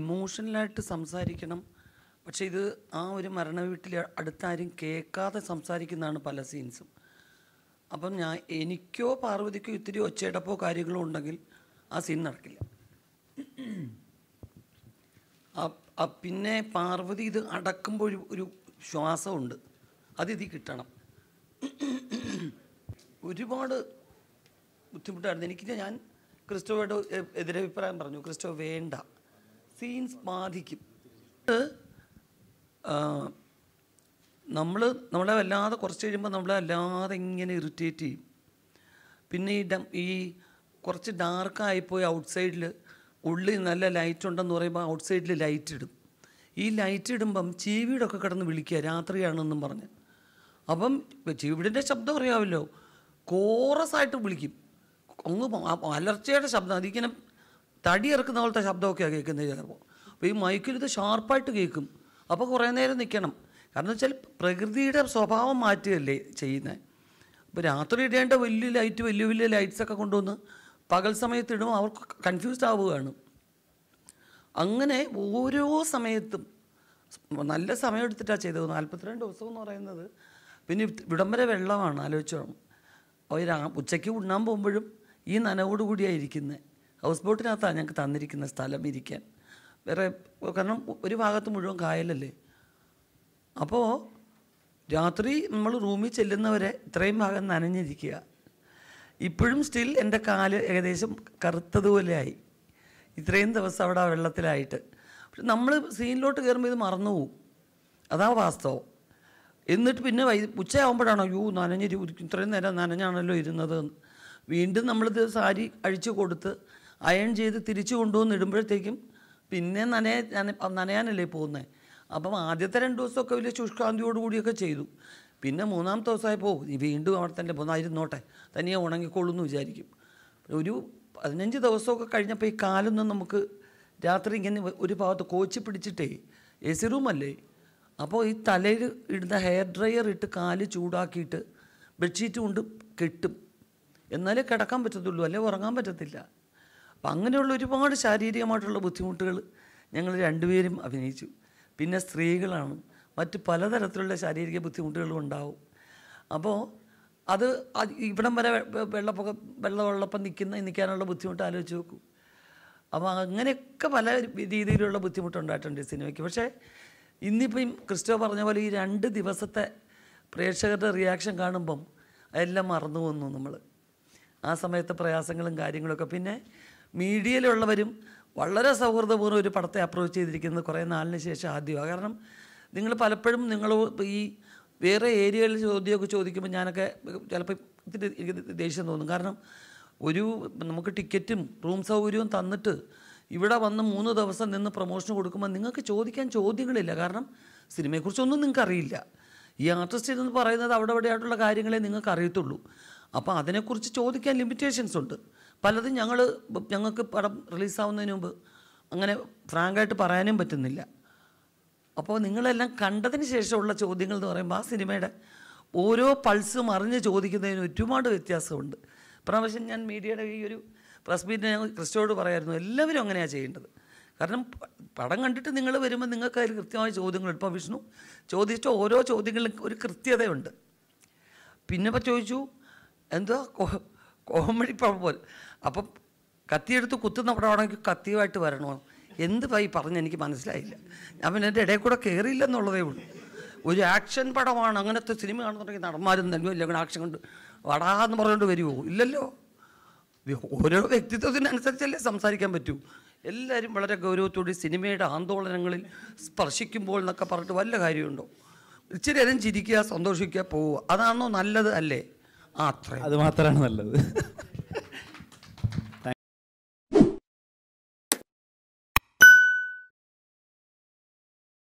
ഇമോഷണലായിട്ട് സംസാരിക്കണം പക്ഷേ ഇത് ആ ഒരു മരണ വീട്ടിൽ അടുത്താരും കേൾക്കാതെ സംസാരിക്കുന്നതാണ് പല സീൻസും അപ്പം ഞാൻ എനിക്കോ പാർവതിക്കോ ഇത്തിരി ഒച്ചയടപ്പോ കാര്യങ്ങളോ ഉണ്ടെങ്കിൽ ആ സീൻ നടക്കില്ല പിന്നെ പാർവതി ഇത് അടക്കുമ്പോൾ ഒരു ശ്വാസമുണ്ട് അത് ഇത് കിട്ടണം ഒരുപാട് ബുദ്ധിമുട്ടായിരുന്നു എനിക്ക് ഞാൻ ക്രിസ്റ്റോയുടെ എതിരഭിപ്രായം പറഞ്ഞു ക്രിസ്റ്റോ വേണ്ട സീൻസ് ബാധിക്കും നമ്മൾ നമ്മളെ വല്ലാതെ കുറച്ച് കഴിയുമ്പോൾ നമ്മളെ വല്ലാതെ ഇങ്ങനെ ഇറിറ്റേറ്റ് ചെയ്യും പിന്നെ ഈ ഡം ഈ കുറച്ച് ഡാർക്കായിപ്പോയി ഔട്ട് സൈഡിൽ ഉള്ളിൽ നല്ല ലൈറ്റ് ഉണ്ടെന്ന് പറയുമ്പോൾ ഔട്ട് സൈഡിൽ ലൈറ്റ് ഇടും ഈ ലൈറ്റ് ഇടുമ്പം ഒക്കെ കിടന്ന് വിളിക്കുക രാത്രിയാണെന്നും പറഞ്ഞ് അപ്പം ചീവിടിൻ്റെ ശബ്ദം അറിയാമല്ലോ കോറസായിട്ട് വിളിക്കും അങ്ങ് അലർച്ചയുടെ ശബ്ദം അതിങ്ങനെ തടി ഇറക്കുന്ന പോലത്തെ ശബ്ദമൊക്കെയാണ് കേൾക്കുന്നത് ചിലപ്പോൾ അപ്പോൾ ഈ മൈക്കിൽ ഇത് ഷാർപ്പായിട്ട് കേൾക്കും അപ്പോൾ കുറേ നേരം നിൽക്കണം കാരണം വെച്ചാൽ പ്രകൃതിയുടെ സ്വഭാവം മാറ്റുകയല്ലേ ചെയ്യുന്നത് ഇപ്പോൾ രാത്രി ഇടേണ്ട വലിയ ലൈറ്റ് വലിയ വലിയ ലൈറ്റ്സൊക്കെ കൊണ്ടുവന്ന് പകൽ സമയത്ത് ഇടുമ്പോൾ അവർക്ക് കൺഫ്യൂസ്ഡ് ആവുകയാണ് അങ്ങനെ ഓരോ സമയത്തും നല്ല സമയം എടുത്തിട്ടാണ് ചെയ്തത് നാൽപ്പത്തിരണ്ട് ദിവസം എന്ന് പറയുന്നത് പിന്നെ വിടംബര വെള്ളമാണ് ആലോചിച്ചോണം ഉച്ചയ്ക്ക് ഉണ്ണാൻ പോകുമ്പോഴും ഈ നനവോടുകൂടിയായിരിക്കുന്നത് ഹൗസ് ബോട്ടിനകത്താണ് ഞങ്ങൾക്ക് തന്നിരിക്കുന്ന സ്ഥലം ഇരിക്കാൻ വേറെ കാരണം ഒരു ഭാഗത്ത് മുഴുവൻ കായലല്ലേ അപ്പോൾ രാത്രി നമ്മൾ റൂമിൽ ചെല്ലുന്നവരെ ഇത്രയും ഭാഗം നനഞ്ഞിരിക്കുക ഇപ്പോഴും സ്റ്റിൽ എൻ്റെ കാല് ഏകദേശം കറുത്തതുപോലെയായി ഇത്രയും ദിവസം അവിടെ ആ വെള്ളത്തിലായിട്ട് പക്ഷെ നമ്മൾ സീനിലോട്ട് കയറുമ്പോൾ ഇത് മറന്നുപോകും അതാ വാസ്തവം എന്നിട്ട് പിന്നെ വൈ ഉച്ചയാകുമ്പോഴാണോ യൂ നനഞ്ഞിരി ഇത്രയും നേരം നനഞ്ഞാണല്ലോ ഇരുന്നത് വീണ്ടും നമ്മളിത് സാരി അഴിച്ചു കൊടുത്ത് അയൺ ചെയ്ത് തിരിച്ചു കൊണ്ടുവന്ന് ഇടുമ്പോഴത്തേക്കും പിന്നെ നനയ നനയാനല്ലേ പോകുന്നത് അപ്പം ആദ്യത്തെ രണ്ട് ദിവസമൊക്കെ വലിയ ശുഷ്കാന്തിയോട് കൂടിയൊക്കെ ചെയ്തു പിന്നെ മൂന്നാമത്തെ ദിവസമായപ്പോൾ വീണ്ടും അവിടെ തന്നെ പോന്നായിരുന്നോട്ടെ തനിയെ ഉണങ്ങിക്കോളൂ വിചാരിക്കും ഒരു പതിനഞ്ച് ദിവസമൊക്കെ കഴിഞ്ഞപ്പോൾ ഈ കാലൊന്നും നമുക്ക് രാത്രി ഇങ്ങനെ ഒരു ഭാഗത്ത് കോച്ചി പിടിച്ചിട്ടേ എ സി റൂമല്ലേ അപ്പോൾ ഈ തലയിൽ ഇടുന്ന ഹെയർ ഡ്രയർ ഇട്ട് കാല് ചൂടാക്കിയിട്ട് ബെഡ്ഷീറ്റ് കൊണ്ട് കെട്ടും എന്നാലേ കിടക്കാൻ പറ്റത്തുള്ളൂ അല്ലെ ഉറങ്ങാൻ പറ്റത്തില്ല അപ്പം അങ്ങനെയുള്ള ഒരുപാട് ശാരീരികമായിട്ടുള്ള ബുദ്ധിമുട്ടുകൾ ഞങ്ങൾ രണ്ടുപേരും അഭിനയിച്ചു പിന്നെ സ്ത്രീകളാണ് മറ്റ് പലതരത്തിലുള്ള ശാരീരിക ബുദ്ധിമുട്ടുകളും ഉണ്ടാവും അപ്പോൾ അത് ഇവിടം വരെ വെള്ളപ്പൊക്ക വെള്ളമുള്ളപ്പം നിൽക്കുന്ന നിൽക്കാനുള്ള ബുദ്ധിമുട്ട് ആലോചിച്ച് നോക്കും അപ്പോൾ അങ്ങനെയൊക്കെ പല രീതിയിലുള്ള ബുദ്ധിമുട്ടുണ്ടായിട്ടുണ്ട് ഈ സിനിമയ്ക്ക് പക്ഷേ ഇന്നിപ്പം ക്രിസ്റ്റോ പറഞ്ഞ പോലെ ഈ രണ്ട് ദിവസത്തെ പ്രേക്ഷകരുടെ റിയാക്ഷൻ കാണുമ്പം എല്ലാം മറന്നു വന്നു നമ്മൾ ആ സമയത്തെ പ്രയാസങ്ങളും കാര്യങ്ങളൊക്കെ പിന്നെ മീഡിയയിലുള്ളവരും വളരെ സൗഹൃദപൂർവ്വം ഒരു പടത്തെ അപ്രോച്ച് ചെയ്തിരിക്കുന്നത് കുറേ നാളിന് ശേഷം ആദ്യമാണ് കാരണം നിങ്ങൾ പലപ്പോഴും നിങ്ങൾ ഈ വേറെ ഏരിയകളിൽ ചോദ്യമൊക്കെ ചോദിക്കുമ്പോൾ ഞാനൊക്കെ ചിലപ്പോൾ ഇത്തിരി എനിക്ക് ദേഷ്യം തോന്നും കാരണം ഒരു നമുക്ക് ടിക്കറ്റും റൂം സൗകര്യവും തന്നിട്ട് ഇവിടെ വന്ന് മൂന്ന് ദിവസം നിന്ന് പ്രൊമോഷൻ കൊടുക്കുമ്പോൾ നിങ്ങൾക്ക് ചോദിക്കാൻ ചോദ്യങ്ങളില്ല കാരണം സിനിമയെക്കുറിച്ചൊന്നും നിങ്ങൾക്കറിയില്ല ഈ ആർട്ടിസ്റ്റ് എന്ന് പറയുന്നത് അവിടെ അവിടെയായിട്ടുള്ള കാര്യങ്ങളെ നിങ്ങൾക്ക് അറിയത്തുള്ളൂ അപ്പോൾ അതിനെക്കുറിച്ച് ചോദിക്കാൻ ലിമിറ്റേഷൻസ് ഉണ്ട് പലതും ഞങ്ങൾ ഞങ്ങൾക്ക് പടം റിലീസാവുന്നതിന് മുമ്പ് അങ്ങനെ ഫ്രാങ്കായിട്ട് പറയാനും പറ്റുന്നില്ല അപ്പോൾ നിങ്ങളെല്ലാം കണ്ടതിന് ശേഷമുള്ള ചോദ്യങ്ങൾ എന്ന് പറയുമ്പോൾ ആ സിനിമയുടെ ഓരോ പൾസും അറിഞ്ഞ് ചോദിക്കുന്നതിന് ഒരുപാട് വ്യത്യാസമുണ്ട് പ്രാവശ്യം ഞാൻ മീഡിയയുടെ ഈ ഒരു പ്രസ് മീറ്റിന് ഞങ്ങൾ ക്രിസ്റ്റോട് പറയായിരുന്നു എല്ലാവരും അങ്ങനെയാണ് ചെയ്യേണ്ടത് കാരണം പടം കണ്ടിട്ട് നിങ്ങൾ വരുമ്പോൾ നിങ്ങൾക്ക് അതിൽ കൃത്യമായ ചോദ്യങ്ങൾ ഇപ്പോൾ വിഷ്ണു ചോദിച്ച ഓരോ ചോദ്യങ്ങളിലും ഒരു കൃത്യതയുണ്ട് പിന്നെ ഇപ്പോൾ ചോദിച്ചു എന്തോ കോമഡി പടം പോലെ അപ്പം കത്തിയെടുത്ത് കുത്തുന്ന പടമാണെങ്കിൽ കത്തിയുമായിട്ട് വരണോ എന്ത് പൈ പറഞ്ഞ് എനിക്ക് മനസ്സിലായില്ല ഞാൻ പിന്നെ എൻ്റെ ഇടയിൽ കൂടെ കയറിയില്ലെന്നുള്ളതേ ഉള്ളൂ ഒരു ആക്ഷൻ പടമാണ് അങ്ങനത്തെ സിനിമ കാണുന്നുണ്ടെങ്കിൽ നടന്മാരും തന്നെ ഇല്ലെങ്കിൽ ആക്ഷൻ കൊണ്ട് വടാന്ന് പറഞ്ഞുകൊണ്ട് വരുമോ ഇല്ലല്ലോ ഓരോ വ്യക്തിത്വത്തിനനുസരിച്ചല്ലേ സംസാരിക്കാൻ പറ്റൂ എല്ലാവരും വളരെ ഗൗരവത്തോടെ സിനിമയുടെ ആന്തോളനങ്ങളിൽ സ്പർശിക്കുമ്പോൾ എന്നൊക്കെ പറഞ്ഞിട്ട് വല്ല കാര്യമുണ്ടോ ഇച്ചിരി നേരം ചിരിക്കുക സന്തോഷിക്കുക പോവുക അതാണോ നല്ലത് അല്ലേ അത്രേ അത് മാത്രമാണ് നല്ലത്